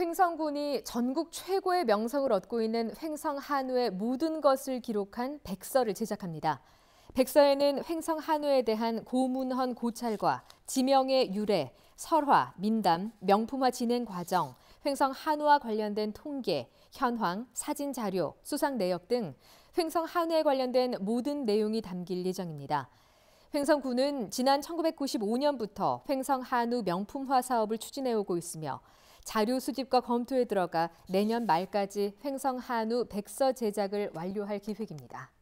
횡성군이 전국 최고의 명성을 얻고 있는 횡성 한우의 모든 것을 기록한 백서를 제작합니다. 백서에는 횡성 한우에 대한 고문헌 고찰과 지명의 유래, 설화, 민담, 명품화 진행 과정, 횡성 한우와 관련된 통계, 현황, 사진 자료, 수상 내역 등 횡성 한우에 관련된 모든 내용이 담길 예정입니다. 횡성군은 지난 1995년부터 횡성 한우 명품화 사업을 추진해오고 있으며 자료 수집과 검토에 들어가 내년 말까지 횡성 한우 백서 제작을 완료할 계획입니다.